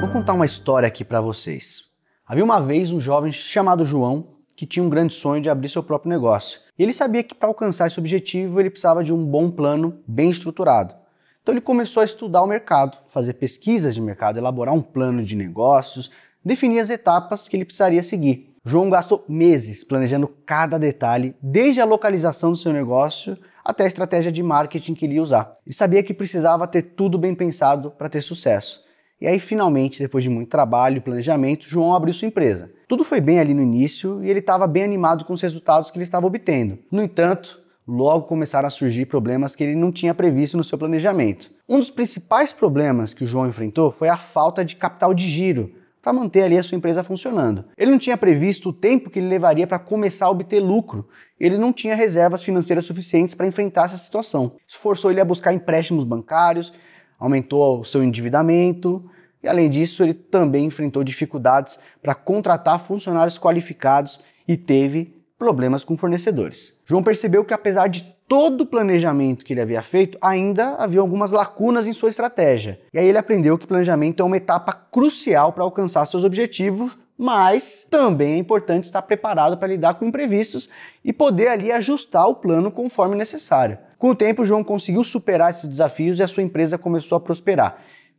Vou contar uma história aqui para vocês. Havia uma vez um jovem chamado João que tinha um grande sonho de abrir seu próprio negócio. E ele sabia que para alcançar esse objetivo ele precisava de um bom plano bem estruturado. Então ele começou a estudar o mercado, fazer pesquisas de mercado, elaborar um plano de negócios, definir as etapas que ele precisaria seguir. João gastou meses planejando cada detalhe, desde a localização do seu negócio até a estratégia de marketing que ele ia usar. Ele sabia que precisava ter tudo bem pensado para ter sucesso. E aí, finalmente, depois de muito trabalho e planejamento, João abriu sua empresa. Tudo foi bem ali no início e ele estava bem animado com os resultados que ele estava obtendo. No entanto, logo começaram a surgir problemas que ele não tinha previsto no seu planejamento. Um dos principais problemas que o João enfrentou foi a falta de capital de giro para manter ali a sua empresa funcionando. Ele não tinha previsto o tempo que ele levaria para começar a obter lucro. Ele não tinha reservas financeiras suficientes para enfrentar essa situação. Esforçou ele a buscar empréstimos bancários, aumentou o seu endividamento, e, além disso, ele também enfrentou dificuldades para contratar funcionários qualificados e teve problemas com fornecedores. João percebeu que, apesar de todo o planejamento que ele havia feito, ainda havia algumas lacunas em sua estratégia. E aí ele aprendeu que planejamento é uma etapa crucial para alcançar seus objetivos, mas também é importante estar preparado para lidar com imprevistos e poder ali ajustar o plano conforme necessário. Com o tempo, João conseguiu superar esses desafios e a sua empresa começou a prosperar.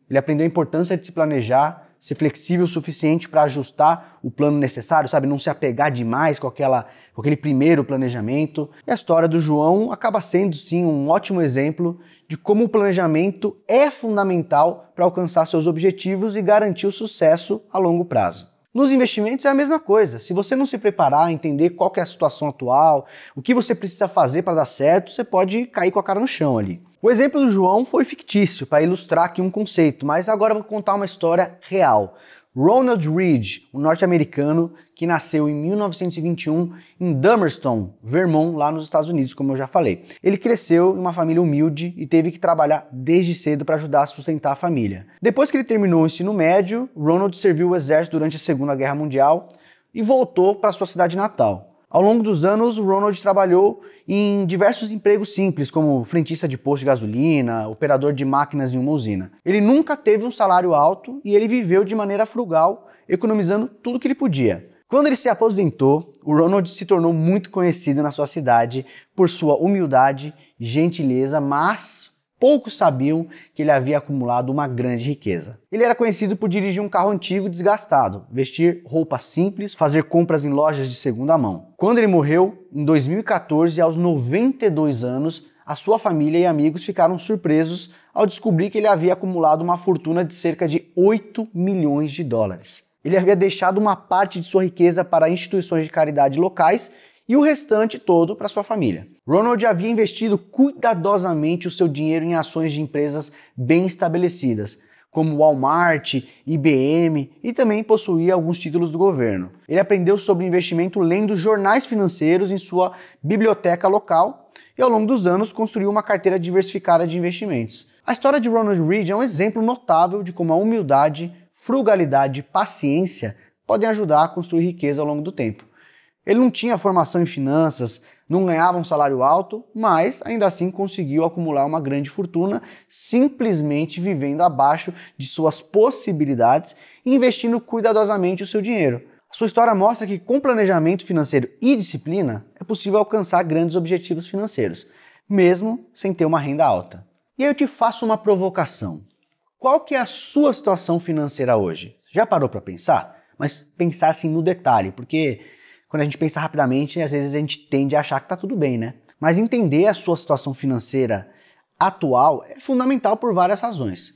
Ele aprendeu a importância de se planejar, ser flexível o suficiente para ajustar o plano necessário, sabe? Não se apegar demais com, aquela, com aquele primeiro planejamento. E a história do João acaba sendo, sim, um ótimo exemplo de como o planejamento é fundamental para alcançar seus objetivos e garantir o sucesso a longo prazo. Nos investimentos é a mesma coisa. Se você não se preparar, entender qual é a situação atual, o que você precisa fazer para dar certo, você pode cair com a cara no chão ali. O exemplo do João foi fictício para ilustrar aqui um conceito, mas agora eu vou contar uma história real. Ronald Reed, um norte-americano que nasceu em 1921 em Dummerston, Vermont, lá nos Estados Unidos, como eu já falei. Ele cresceu em uma família humilde e teve que trabalhar desde cedo para ajudar a sustentar a família. Depois que ele terminou o ensino médio, Ronald serviu o exército durante a Segunda Guerra Mundial e voltou para sua cidade natal. Ao longo dos anos, o Ronald trabalhou em diversos empregos simples, como frentista de posto de gasolina, operador de máquinas em uma usina. Ele nunca teve um salário alto e ele viveu de maneira frugal, economizando tudo que ele podia. Quando ele se aposentou, o Ronald se tornou muito conhecido na sua cidade por sua humildade, gentileza, mas Poucos sabiam que ele havia acumulado uma grande riqueza. Ele era conhecido por dirigir um carro antigo desgastado, vestir roupa simples, fazer compras em lojas de segunda mão. Quando ele morreu, em 2014, aos 92 anos, a sua família e amigos ficaram surpresos ao descobrir que ele havia acumulado uma fortuna de cerca de 8 milhões de dólares. Ele havia deixado uma parte de sua riqueza para instituições de caridade locais e o restante todo para sua família. Ronald havia investido cuidadosamente o seu dinheiro em ações de empresas bem estabelecidas, como Walmart, IBM e também possuía alguns títulos do governo. Ele aprendeu sobre investimento lendo jornais financeiros em sua biblioteca local e, ao longo dos anos, construiu uma carteira diversificada de investimentos. A história de Ronald Reed é um exemplo notável de como a humildade, frugalidade e paciência podem ajudar a construir riqueza ao longo do tempo. Ele não tinha formação em finanças, não ganhava um salário alto, mas ainda assim conseguiu acumular uma grande fortuna simplesmente vivendo abaixo de suas possibilidades e investindo cuidadosamente o seu dinheiro. A sua história mostra que com planejamento financeiro e disciplina é possível alcançar grandes objetivos financeiros, mesmo sem ter uma renda alta. E aí eu te faço uma provocação. Qual que é a sua situação financeira hoje? Já parou para pensar? Mas pensar assim no detalhe, porque quando a gente pensa rapidamente, às vezes a gente tende a achar que está tudo bem, né? Mas entender a sua situação financeira atual é fundamental por várias razões.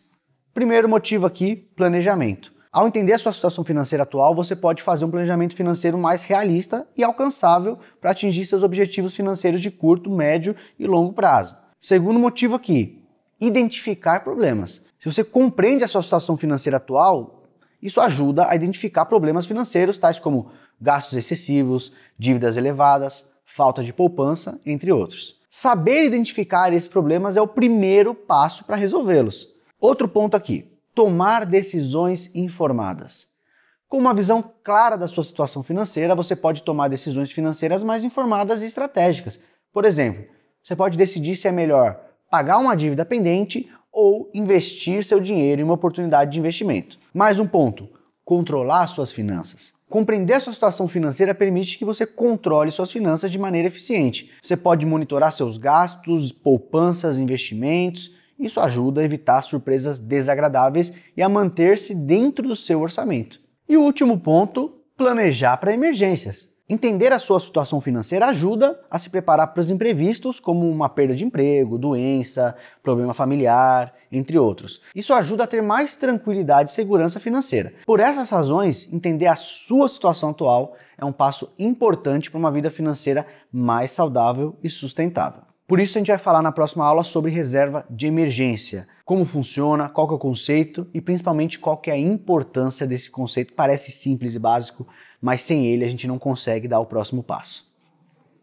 Primeiro motivo aqui, planejamento. Ao entender a sua situação financeira atual, você pode fazer um planejamento financeiro mais realista e alcançável para atingir seus objetivos financeiros de curto, médio e longo prazo. Segundo motivo aqui, identificar problemas. Se você compreende a sua situação financeira atual, isso ajuda a identificar problemas financeiros, tais como gastos excessivos, dívidas elevadas, falta de poupança, entre outros. Saber identificar esses problemas é o primeiro passo para resolvê-los. Outro ponto aqui: tomar decisões informadas. Com uma visão clara da sua situação financeira, você pode tomar decisões financeiras mais informadas e estratégicas. Por exemplo, você pode decidir se é melhor pagar uma dívida pendente ou investir seu dinheiro em uma oportunidade de investimento. Mais um ponto: controlar suas finanças. Compreender sua situação financeira permite que você controle suas finanças de maneira eficiente. Você pode monitorar seus gastos, poupanças, investimentos. Isso ajuda a evitar surpresas desagradáveis e a manter-se dentro do seu orçamento. E o último ponto: planejar para emergências. Entender a sua situação financeira ajuda a se preparar para os imprevistos, como uma perda de emprego, doença, problema familiar, entre outros. Isso ajuda a ter mais tranquilidade e segurança financeira. Por essas razões, entender a sua situação atual é um passo importante para uma vida financeira mais saudável e sustentável. Por isso a gente vai falar na próxima aula sobre reserva de emergência, como funciona, qual que é o conceito e principalmente qual que é a importância desse conceito. Parece simples e básico, mas sem ele a gente não consegue dar o próximo passo.